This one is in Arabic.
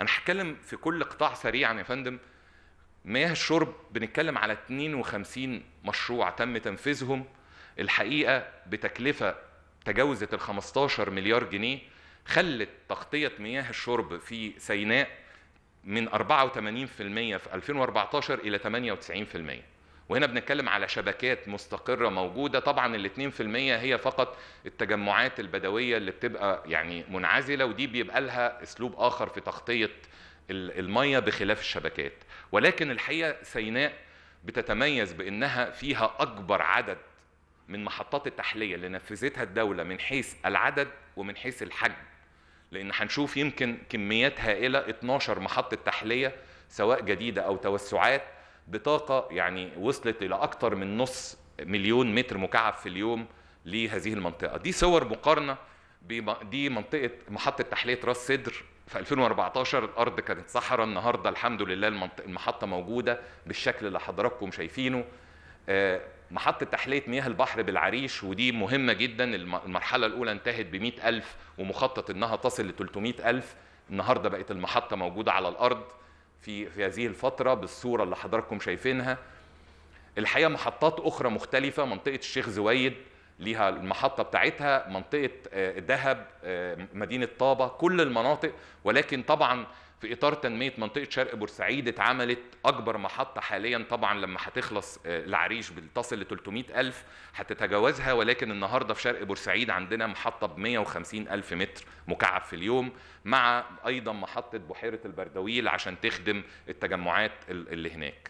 انا هتكلم في كل قطاع سريعا يا فندم مياه الشرب بنتكلم على 52 مشروع تم تنفيذهم الحقيقه بتكلفه تجاوزت ال 15 مليار جنيه خلت تغطيه مياه الشرب في سيناء من 84% في 2014 الى 98% وهنا بنتكلم على شبكات مستقره موجوده طبعا ال 2% هي فقط التجمعات البدويه اللي بتبقى يعني منعزله ودي بيبقى لها اسلوب اخر في تغطيه الميه بخلاف الشبكات ولكن الحقيقه سيناء بتتميز بانها فيها اكبر عدد من محطات التحليه اللي نفذتها الدوله من حيث العدد ومن حيث الحجم لان هنشوف يمكن كميات هائله 12 محطه تحليه سواء جديده او توسعات بطاقه يعني وصلت الى اكثر من نص مليون متر مكعب في اليوم لهذه المنطقه دي صور مقارنه دي منطقه محطه تحليه راس سدر في 2014 الارض كانت صحراء النهارده الحمد لله المحطه موجوده بالشكل اللي حضراتكم شايفينه آه، محطة تحلية مياه البحر بالعريش ودي مهمة جدا المرحلة الأولى انتهت ب ألف ومخطط إنها تصل ل ألف النهاردة بقت المحطة موجودة على الأرض في في هذه الفتره بالصوره اللي حضراتكم شايفينها الحقيقه محطات اخرى مختلفه منطقه الشيخ زويد ليها المحطة بتاعتها منطقة آه، دهب آه، مدينة طابة كل المناطق ولكن طبعا في اطار تنميه منطقه شرق بورسعيد اتعملت اكبر محطه حاليا طبعا لما هتخلص آه، العريش بتصل ل 300000 هتتجاوزها ولكن النهارده في شرق بورسعيد عندنا محطه ب 150000 متر مكعب في اليوم مع ايضا محطه بحيره البردويل عشان تخدم التجمعات اللي هناك